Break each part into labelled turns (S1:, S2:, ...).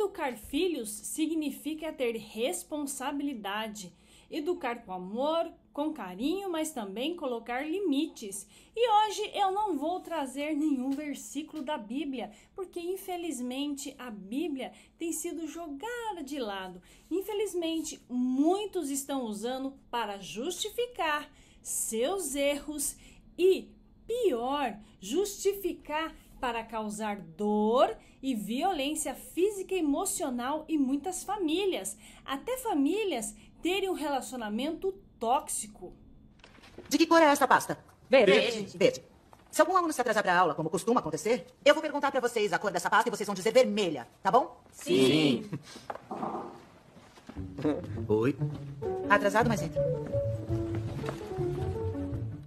S1: Educar filhos significa ter responsabilidade, educar com amor, com carinho, mas também colocar limites. E hoje eu não vou trazer nenhum versículo da Bíblia, porque infelizmente a Bíblia tem sido jogada de lado. Infelizmente, muitos estão usando para justificar seus erros e, pior, justificar para causar dor e violência física, emocional em muitas famílias, até famílias terem um relacionamento tóxico. De que cor é esta pasta? Verde. Verde. Verde. Se algum aluno se atrasar para a aula, como costuma acontecer, eu vou perguntar para vocês a cor dessa pasta e vocês vão dizer vermelha, tá bom? Sim. Oi. Atrasado, mas entra.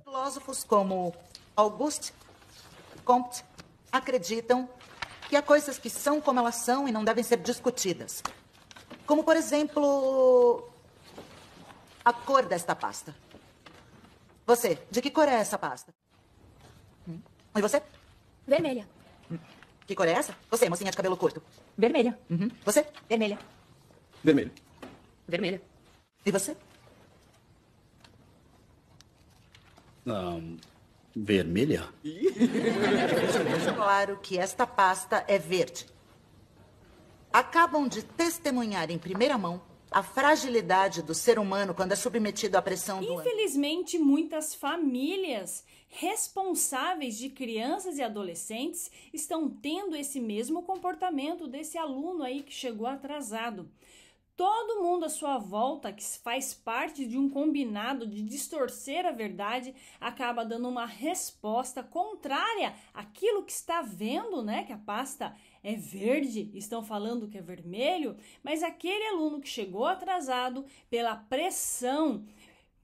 S1: Filósofos como Auguste Comte acreditam que há coisas que são como elas são e não devem ser discutidas. Como, por exemplo, a cor desta pasta. Você, de que cor é essa pasta? Hum? E você? Vermelha. Que cor é essa? Você, mocinha de cabelo curto. Vermelha. Uhum. Você? Vermelha. Vermelho. Vermelha. E você? Um, Vermelha? Claro que esta pasta é verde. Acabam de testemunhar em primeira mão a fragilidade do ser humano quando é submetido à pressão do. Infelizmente, muitas famílias responsáveis de crianças e adolescentes estão tendo esse mesmo comportamento desse aluno aí que chegou atrasado todo mundo à sua volta, que faz parte de um combinado de distorcer a verdade, acaba dando uma resposta contrária àquilo que está vendo, né? Que a pasta é verde, estão falando que é vermelho, mas aquele aluno que chegou atrasado pela pressão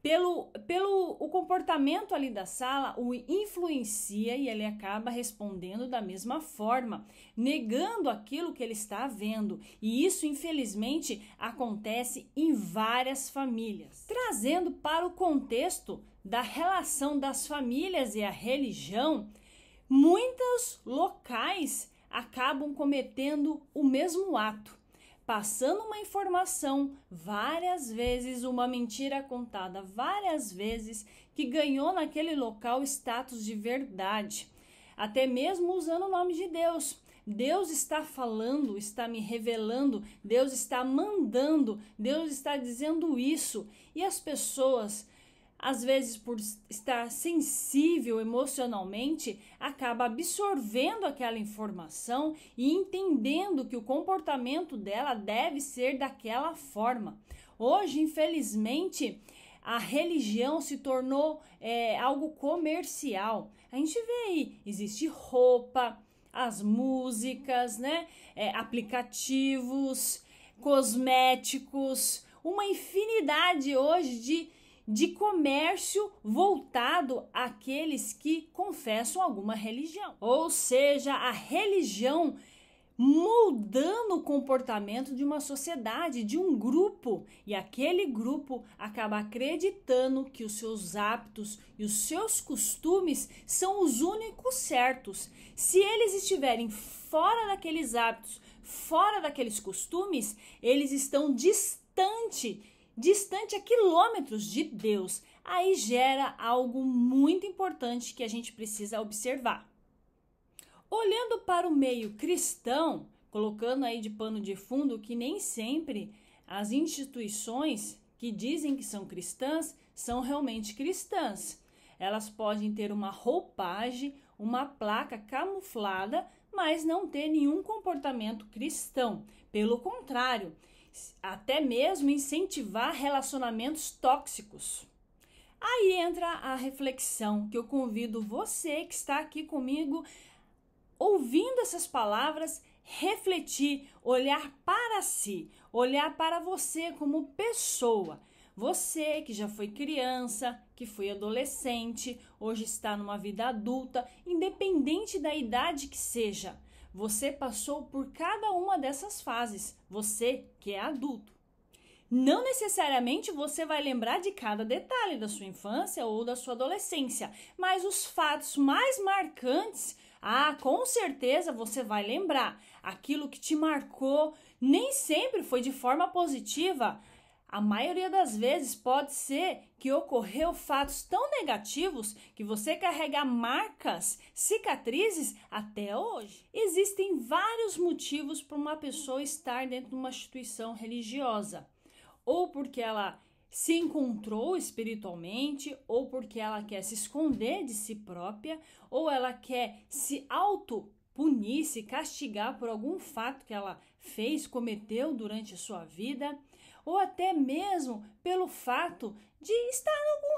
S1: pelo, pelo o comportamento ali da sala o influencia e ele acaba respondendo da mesma forma, negando aquilo que ele está vendo. E isso, infelizmente, acontece em várias famílias. Trazendo para o contexto da relação das famílias e a religião, muitos locais acabam cometendo o mesmo ato passando uma informação várias vezes, uma mentira contada várias vezes, que ganhou naquele local status de verdade, até mesmo usando o nome de Deus. Deus está falando, está me revelando, Deus está mandando, Deus está dizendo isso. E as pessoas às vezes por estar sensível emocionalmente, acaba absorvendo aquela informação e entendendo que o comportamento dela deve ser daquela forma. Hoje, infelizmente, a religião se tornou é, algo comercial. A gente vê aí, existe roupa, as músicas, né? É, aplicativos, cosméticos, uma infinidade hoje de de comércio voltado àqueles que confessam alguma religião. Ou seja, a religião moldando o comportamento de uma sociedade, de um grupo, e aquele grupo acaba acreditando que os seus hábitos e os seus costumes são os únicos certos. Se eles estiverem fora daqueles hábitos, fora daqueles costumes, eles estão distante distante a quilômetros de Deus. Aí gera algo muito importante que a gente precisa observar. Olhando para o meio cristão, colocando aí de pano de fundo que nem sempre as instituições que dizem que são cristãs são realmente cristãs. Elas podem ter uma roupagem, uma placa camuflada, mas não ter nenhum comportamento cristão. Pelo contrário, até mesmo incentivar relacionamentos tóxicos. Aí entra a reflexão que eu convido você que está aqui comigo, ouvindo essas palavras, refletir, olhar para si, olhar para você como pessoa. Você que já foi criança, que foi adolescente, hoje está numa vida adulta, independente da idade que seja. Você passou por cada uma dessas fases, você que é adulto. Não necessariamente você vai lembrar de cada detalhe da sua infância ou da sua adolescência, mas os fatos mais marcantes, ah, com certeza você vai lembrar. Aquilo que te marcou nem sempre foi de forma positiva, a maioria das vezes pode ser que ocorreu fatos tão negativos que você carrega marcas, cicatrizes até hoje. Existem vários motivos para uma pessoa estar dentro de uma instituição religiosa, ou porque ela se encontrou espiritualmente, ou porque ela quer se esconder de si própria, ou ela quer se auto punir, se castigar por algum fato que ela fez, cometeu durante a sua vida ou até mesmo pelo fato de estar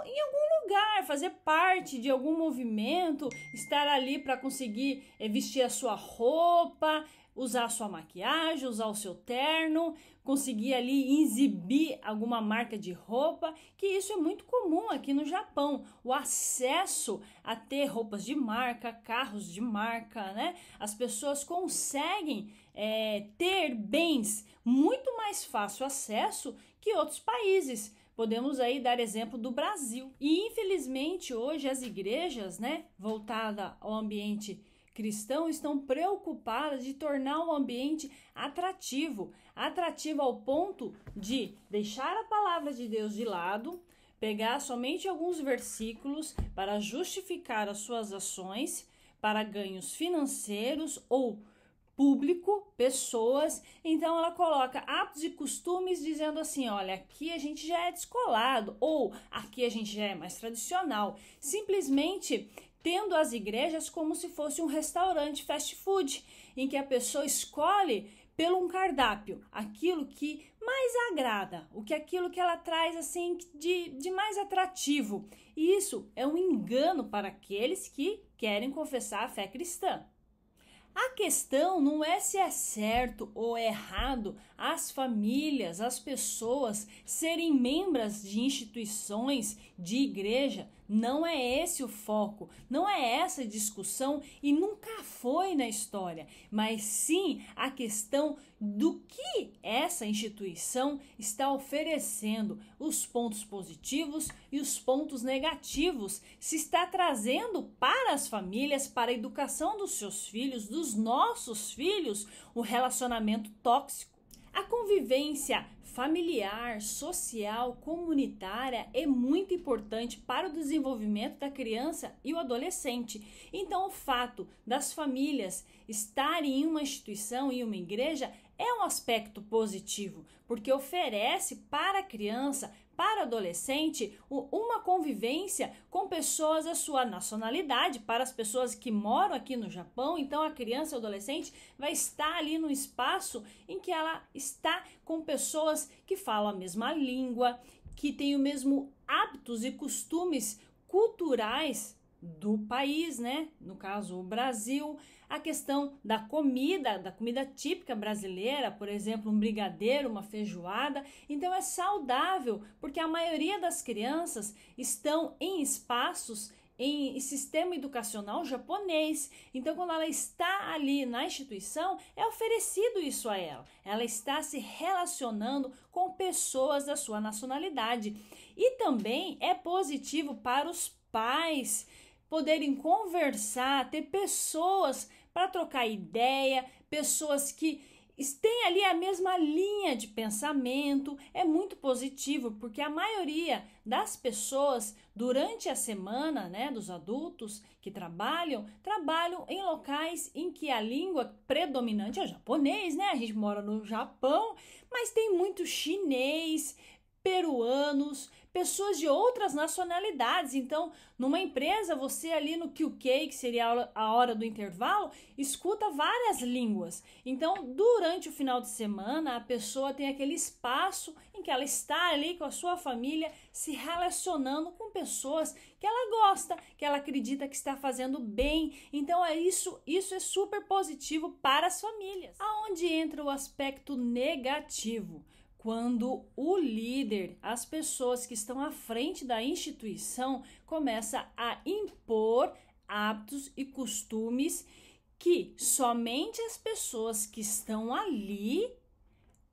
S1: em algum lugar, fazer parte de algum movimento, estar ali para conseguir eh, vestir a sua roupa, usar a sua maquiagem, usar o seu terno, conseguir ali exibir alguma marca de roupa, que isso é muito comum aqui no Japão. O acesso a ter roupas de marca, carros de marca, né? As pessoas conseguem é, ter bens muito mais fácil acesso que outros países. Podemos aí dar exemplo do Brasil. E infelizmente hoje as igrejas, né, voltada ao ambiente cristão, estão preocupadas de tornar o ambiente atrativo, atrativo ao ponto de deixar a palavra de Deus de lado, pegar somente alguns versículos para justificar as suas ações para ganhos financeiros ou público, pessoas. Então ela coloca atos e costumes dizendo assim: olha, aqui a gente já é descolado, ou aqui a gente já é mais tradicional. Simplesmente tendo as igrejas como se fosse um restaurante fast food, em que a pessoa escolhe pelo um cardápio aquilo que mais agrada, o que aquilo que ela traz assim de, de mais atrativo. E isso é um engano para aqueles que querem confessar a fé cristã. A questão não é se é certo ou errado as famílias, as pessoas serem membros de instituições, de igreja, não é esse o foco, não é essa discussão e nunca foi na história, mas sim a questão do que essa instituição está oferecendo, os pontos positivos e os pontos negativos, se está trazendo para as famílias, para a educação dos seus filhos, dos nossos filhos, o relacionamento tóxico a convivência familiar, social, comunitária é muito importante para o desenvolvimento da criança e o adolescente. Então, o fato das famílias estarem em uma instituição e uma igreja é um aspecto positivo, porque oferece para a criança, para adolescente uma convivência com pessoas da sua nacionalidade, para as pessoas que moram aqui no Japão. Então, a criança e o adolescente vai estar ali no espaço em que ela está com pessoas que falam a mesma língua, que têm o mesmo hábitos e costumes culturais do país, né? No caso, o Brasil. A questão da comida, da comida típica brasileira, por exemplo, um brigadeiro, uma feijoada. Então é saudável, porque a maioria das crianças estão em espaços em sistema educacional japonês. Então, quando ela está ali na instituição, é oferecido isso a ela. Ela está se relacionando com pessoas da sua nacionalidade. E também é positivo para os pais poderem conversar, ter pessoas para trocar ideia, pessoas que têm ali a mesma linha de pensamento. É muito positivo, porque a maioria das pessoas durante a semana, né, dos adultos que trabalham, trabalham em locais em que a língua predominante é o japonês, né? A gente mora no Japão, mas tem muito chinês, peruanos, pessoas de outras nacionalidades. Então, numa empresa, você ali no QK, que seria a hora do intervalo, escuta várias línguas. Então, durante o final de semana, a pessoa tem aquele espaço em que ela está ali com a sua família, se relacionando com pessoas que ela gosta, que ela acredita que está fazendo bem. Então, é isso, isso é super positivo para as famílias. Aonde entra o aspecto negativo? quando o líder, as pessoas que estão à frente da instituição, começa a impor hábitos e costumes que somente as pessoas que estão ali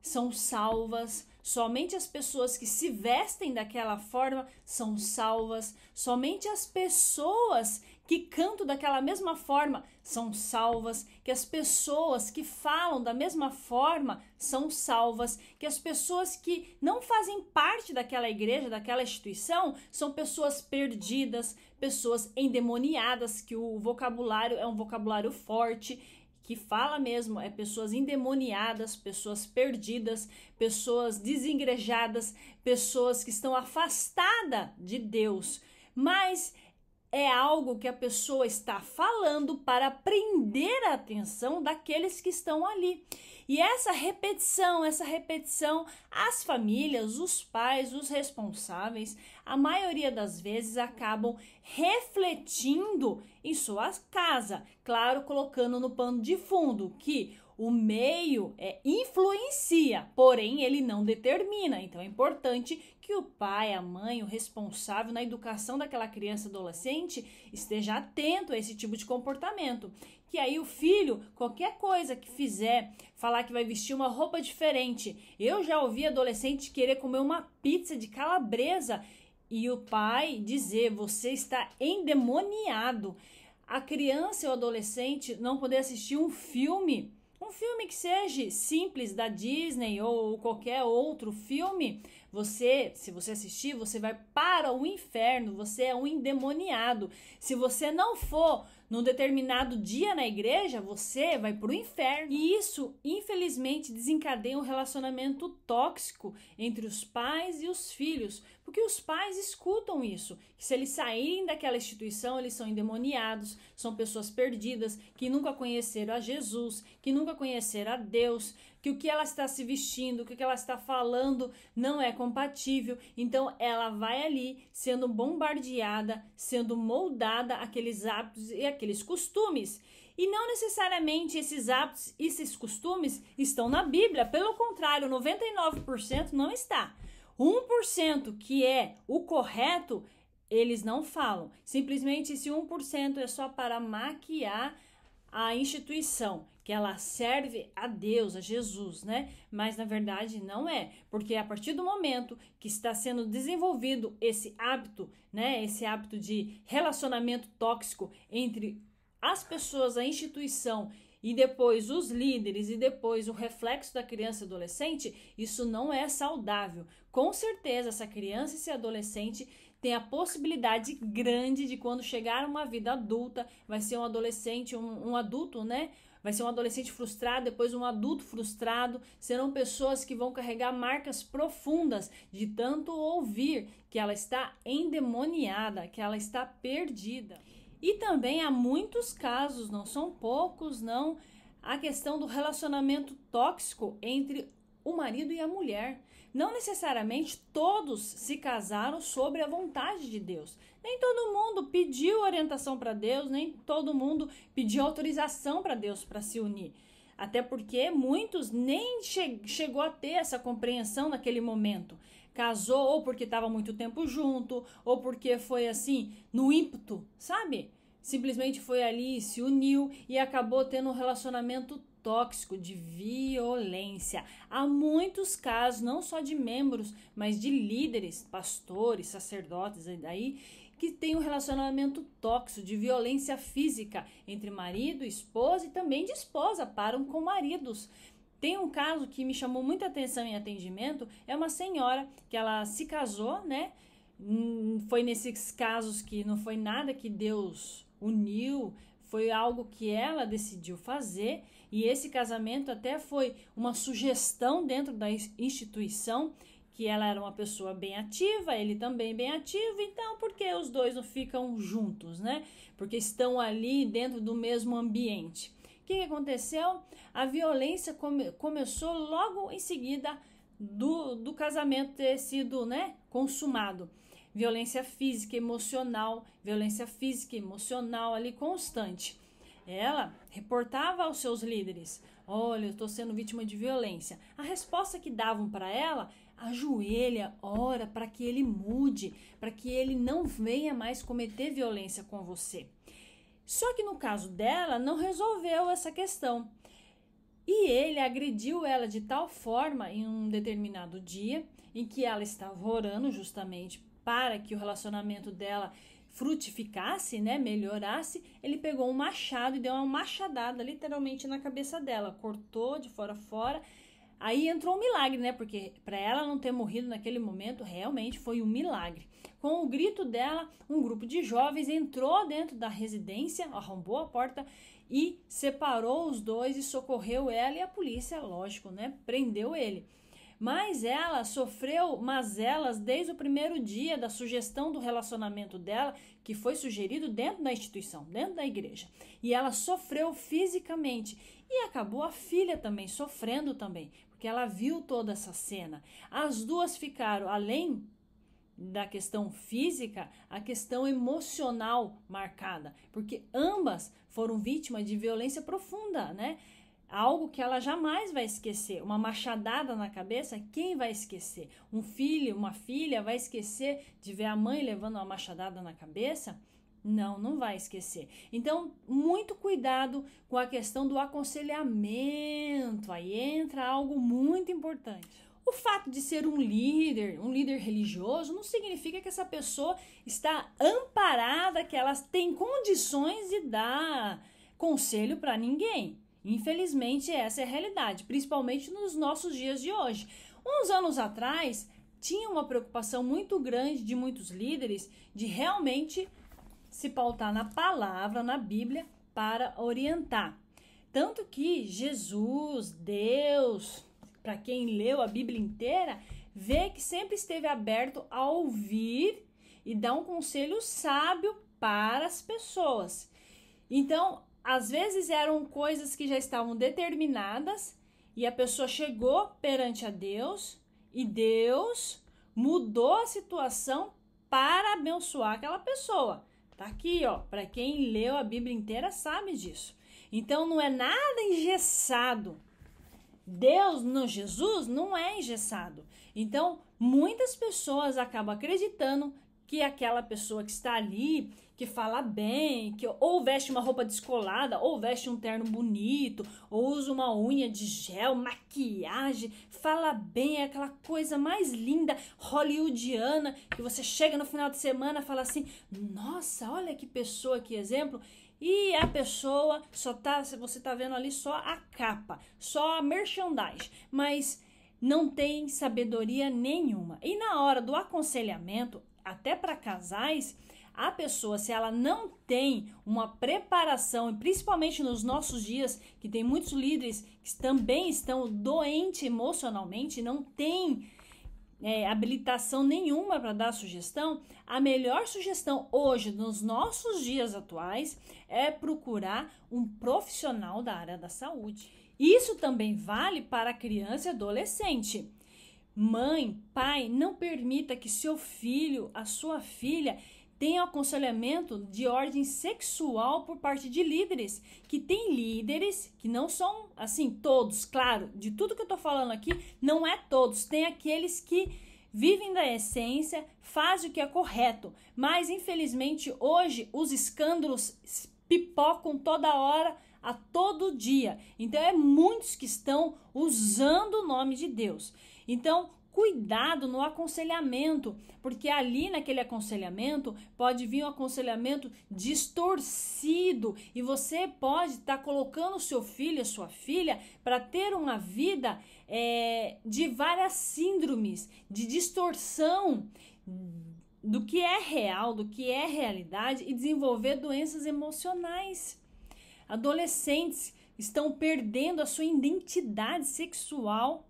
S1: são salvas, somente as pessoas que se vestem daquela forma são salvas, somente as pessoas que cantam daquela mesma forma são salvas, que as pessoas que falam da mesma forma são salvas, que as pessoas que não fazem parte daquela igreja, daquela instituição, são pessoas perdidas, pessoas endemoniadas, que o vocabulário é um vocabulário forte que fala mesmo é pessoas endemoniadas, pessoas perdidas, pessoas desengrejadas, pessoas que estão afastadas de Deus. Mas é algo que a pessoa está falando para prender a atenção daqueles que estão ali. E essa repetição, essa repetição, as famílias, os pais, os responsáveis, a maioria das vezes acabam refletindo em sua casa, claro, colocando no pano de fundo que o meio é influencia, porém ele não determina. Então é importante que o pai, a mãe, o responsável na educação daquela criança adolescente esteja atento a esse tipo de comportamento. Que aí o filho, qualquer coisa que fizer, falar que vai vestir uma roupa diferente. Eu já ouvi adolescente querer comer uma pizza de calabresa e o pai dizer: "Você está endemoniado". A criança ou adolescente não poder assistir um filme um filme que seja simples da Disney ou qualquer outro filme, você, se você assistir, você vai para o inferno, você é um endemoniado. Se você não for num determinado dia na igreja, você vai para o inferno. E isso, infelizmente, desencadeia um relacionamento tóxico entre os pais e os filhos, porque os pais escutam isso, que se eles saírem daquela instituição, eles são endemoniados, são pessoas perdidas, que nunca conheceram a Jesus, que nunca conheceram a Deus, que o que ela está se vestindo, o que ela está falando não é compatível. Então ela vai ali sendo bombardeada, sendo moldada aqueles hábitos e aqueles costumes. E não necessariamente esses hábitos e esses costumes estão na Bíblia, pelo contrário, 99% não está. 1% que é o correto, eles não falam. Simplesmente esse 1% é só para maquiar a instituição que ela serve a Deus, a Jesus, né? Mas na verdade não é, porque a partir do momento que está sendo desenvolvido esse hábito, né, esse hábito de relacionamento tóxico entre as pessoas, a instituição e depois os líderes e depois o reflexo da criança e adolescente, isso não é saudável. Com certeza, essa criança e esse adolescente tem a possibilidade grande de quando chegar uma vida adulta, vai ser um adolescente, um, um adulto, né? vai ser um adolescente frustrado, depois um adulto frustrado, serão pessoas que vão carregar marcas profundas de tanto ouvir que ela está endemoniada, que ela está perdida. E também há muitos casos, não são poucos, não, a questão do relacionamento tóxico entre o marido e a mulher. Não necessariamente todos se casaram sobre a vontade de Deus. Nem todo mundo pediu orientação para Deus, nem todo mundo pediu autorização para Deus para se unir. Até porque muitos nem che chegou a ter essa compreensão naquele momento. Casou ou porque estava muito tempo junto, ou porque foi assim, no ímpeto, sabe? Simplesmente foi ali, se uniu e acabou tendo um relacionamento tóxico, de violência. Há muitos casos, não só de membros, mas de líderes, pastores, sacerdotes aí que tem um relacionamento tóxico de violência física entre marido, esposa e também de esposa para um com maridos. Tem um caso que me chamou muita atenção em atendimento, é uma senhora que ela se casou, né? Hum, foi nesses casos que não foi nada que Deus uniu, foi algo que ela decidiu fazer e esse casamento até foi uma sugestão dentro da instituição que ela era uma pessoa bem ativa, ele também bem ativo, então por que os dois não ficam juntos, né? Porque estão ali dentro do mesmo ambiente. O que, que aconteceu? A violência come, começou logo em seguida do, do casamento ter sido né, consumado. Violência física, emocional, violência física, emocional ali constante. Ela reportava aos seus líderes: Olha, eu estou sendo vítima de violência. A resposta que davam para ela ajoelha, ora para que ele mude, para que ele não venha mais cometer violência com você. Só que no caso dela, não resolveu essa questão. E ele agrediu ela de tal forma em um determinado dia em que ela estava orando justamente para que o relacionamento dela frutificasse, né, melhorasse, ele pegou um machado e deu uma machadada literalmente na cabeça dela, cortou de fora a fora Aí entrou um milagre, né? Porque para ela não ter morrido naquele momento realmente foi um milagre. Com o grito dela, um grupo de jovens entrou dentro da residência, arrombou a porta e separou os dois e socorreu ela e a polícia, lógico, né? Prendeu ele. Mas ela sofreu mazelas desde o primeiro dia da sugestão do relacionamento dela, que foi sugerido dentro da instituição, dentro da igreja. E ela sofreu fisicamente e acabou a filha também sofrendo também, porque ela viu toda essa cena. As duas ficaram, além da questão física, a questão emocional marcada, porque ambas foram vítimas de violência profunda, né? Algo que ela jamais vai esquecer. Uma machadada na cabeça, quem vai esquecer? Um filho, uma filha vai esquecer de ver a mãe levando uma machadada na cabeça? Não, não vai esquecer. Então, muito cuidado com a questão do aconselhamento. Aí entra algo muito importante. O fato de ser um líder, um líder religioso, não significa que essa pessoa está amparada, que ela tem condições de dar conselho para ninguém. Infelizmente, essa é a realidade, principalmente nos nossos dias de hoje. Uns anos atrás, tinha uma preocupação muito grande de muitos líderes de realmente se pautar na palavra, na Bíblia, para orientar. Tanto que Jesus, Deus, para quem leu a Bíblia inteira, vê que sempre esteve aberto a ouvir e dar um conselho sábio para as pessoas. Então, às vezes eram coisas que já estavam determinadas e a pessoa chegou perante a Deus e Deus mudou a situação para abençoar aquela pessoa. Tá aqui, ó. Para quem leu a Bíblia inteira sabe disso. Então não é nada engessado. Deus no Jesus não é engessado. Então, muitas pessoas acabam acreditando que aquela pessoa que está ali que fala bem, que ou veste uma roupa descolada, ou veste um terno bonito, ou usa uma unha de gel, maquiagem, fala bem, é aquela coisa mais linda hollywoodiana que você chega no final de semana e fala assim: "Nossa, olha que pessoa, que exemplo". E a pessoa só tá, você tá vendo ali só a capa, só a merchandise, mas não tem sabedoria nenhuma. E na hora do aconselhamento, até para casais, a pessoa, se ela não tem uma preparação, e principalmente nos nossos dias, que tem muitos líderes que também estão doentes emocionalmente, não tem é, habilitação nenhuma para dar sugestão, a melhor sugestão hoje, nos nossos dias atuais, é procurar um profissional da área da saúde. Isso também vale para criança e adolescente. Mãe, pai, não permita que seu filho, a sua filha, tem aconselhamento de ordem sexual por parte de líderes, que tem líderes que não são assim todos, claro, de tudo que eu tô falando aqui, não é todos, tem aqueles que vivem da essência, fazem o que é correto, mas infelizmente hoje os escândalos pipocam toda hora, a todo dia. Então é muitos que estão usando o nome de Deus. Então, cuidado no aconselhamento, porque ali naquele aconselhamento pode vir um aconselhamento distorcido e você pode estar tá colocando seu filho, sua filha, para ter uma vida é, de várias síndromes, de distorção do que é real, do que é realidade e desenvolver doenças emocionais. Adolescentes estão perdendo a sua identidade sexual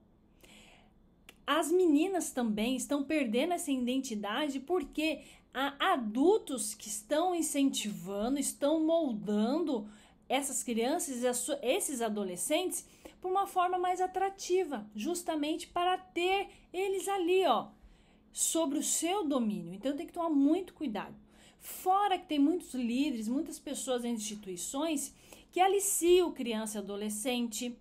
S1: as meninas também estão perdendo essa identidade porque há adultos que estão incentivando, estão moldando essas crianças, esses adolescentes, por uma forma mais atrativa, justamente para ter eles ali, ó, sobre o seu domínio. Então tem que tomar muito cuidado. Fora que tem muitos líderes, muitas pessoas em instituições que aliciam criança e adolescente,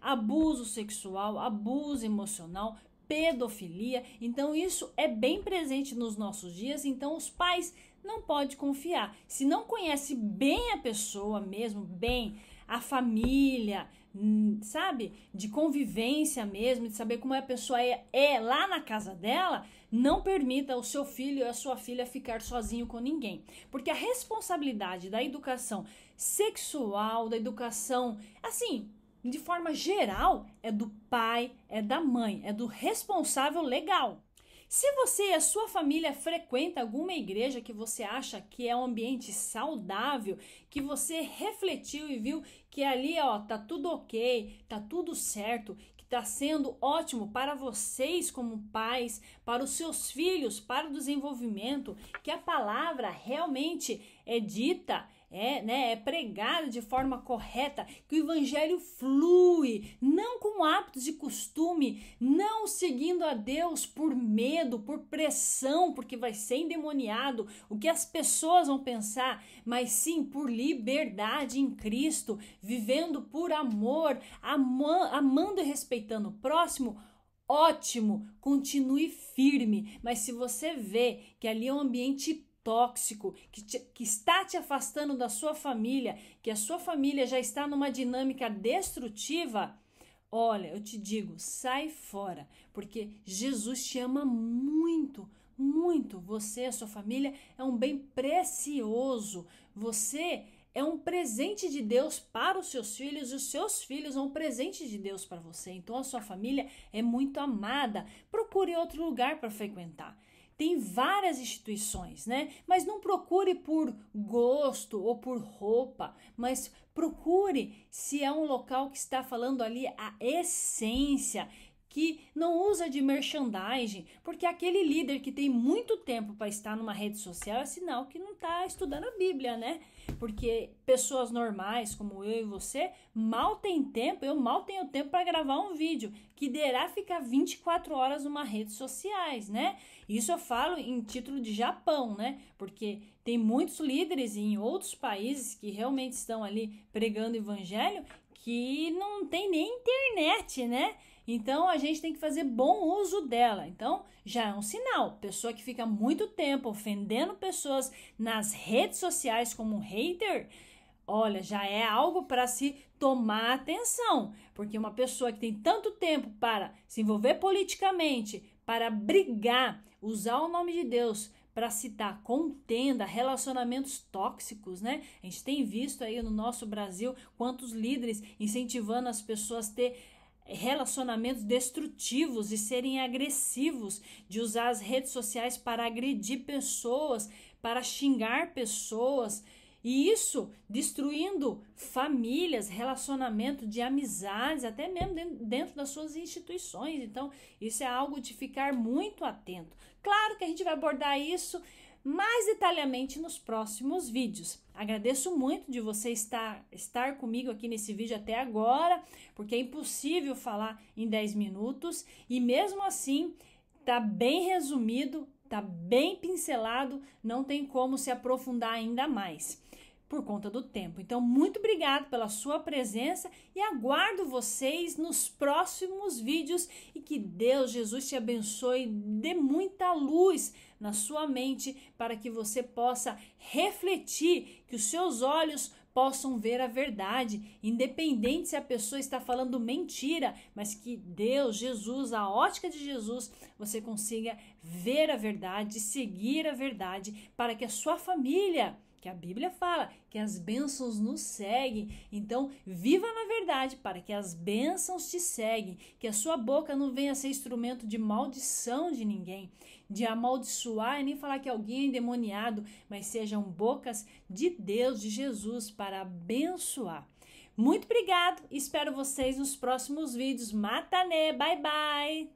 S1: abuso sexual, abuso emocional, pedofilia. Então isso é bem presente nos nossos dias, então os pais não podem confiar. Se não conhece bem a pessoa mesmo, bem a família, hum, sabe? De convivência mesmo, de saber como é a pessoa é, é lá na casa dela, não permita o seu filho ou a sua filha ficar sozinho com ninguém. Porque a responsabilidade da educação sexual, da educação, assim, de forma geral, é do pai, é da mãe, é do responsável legal. Se você e a sua família frequenta alguma igreja que você acha que é um ambiente saudável, que você refletiu e viu que ali, ó, tá tudo OK, tá tudo certo, que tá sendo ótimo para vocês como pais, para os seus filhos, para o desenvolvimento, que a palavra realmente é dita é, né, é pregado de forma correta, que o evangelho flui, não com hábitos de costume, não seguindo a Deus por medo, por pressão, porque vai ser endemoniado, o que as pessoas vão pensar, mas sim por liberdade em Cristo, vivendo por amor, ama amando e respeitando o próximo. Ótimo, continue firme, mas se você vê que ali é um ambiente tóxico que, te, que está te afastando da sua família, que a sua família já está numa dinâmica destrutiva, olha, eu te digo, sai fora, porque Jesus te ama muito, muito. Você, a sua família é um bem precioso. Você é um presente de Deus para os seus filhos e os seus filhos são um presente de Deus para você. Então a sua família é muito amada. Procure outro lugar para frequentar. Tem várias instituições, né? Mas não procure por gosto ou por roupa, mas procure se é um local que está falando ali a essência que não usa de merchandising, porque aquele líder que tem muito tempo para estar numa rede social é sinal que não está estudando a Bíblia, né? Porque pessoas normais, como eu e você, mal tem tempo, eu mal tenho tempo para gravar um vídeo, que derá ficar 24 horas numa rede sociais, né? Isso eu falo em título de Japão, né? Porque tem muitos líderes em outros países que realmente estão ali pregando evangelho que não tem nem internet, né? Então a gente tem que fazer bom uso dela. Então já é um sinal. Pessoa que fica muito tempo ofendendo pessoas nas redes sociais como um hater, olha, já é algo para se tomar atenção, porque uma pessoa que tem tanto tempo para se envolver politicamente, para brigar, usar o nome de Deus para citar contenda, relacionamentos tóxicos, né? A gente tem visto aí no nosso Brasil quantos líderes incentivando as pessoas a ter relacionamentos destrutivos e serem agressivos, de usar as redes sociais para agredir pessoas, para xingar pessoas, e isso destruindo famílias, relacionamento de amizades, até mesmo dentro das suas instituições. Então, isso é algo de ficar muito atento. Claro que a gente vai abordar isso mais detalhadamente nos próximos vídeos. Agradeço muito de você estar, estar comigo aqui nesse vídeo até agora, porque é impossível falar em 10 minutos e mesmo assim tá bem resumido, tá bem pincelado, não tem como se aprofundar ainda mais por conta do tempo. Então, muito obrigado pela sua presença e aguardo vocês nos próximos vídeos e que Deus, Jesus te abençoe, e dê muita luz na sua mente para que você possa refletir, que os seus olhos possam ver a verdade, independente se a pessoa está falando mentira, mas que Deus, Jesus, a ótica de Jesus, você consiga ver a verdade, seguir a verdade, para que a sua família que a Bíblia fala que as bênçãos nos seguem. Então, viva na verdade para que as bênçãos te seguem, que a sua boca não venha a ser instrumento de maldição de ninguém, de amaldiçoar e nem falar que alguém é endemoniado, mas sejam bocas de Deus, de Jesus, para abençoar. Muito obrigado, espero vocês nos próximos vídeos. Matané, bye bye!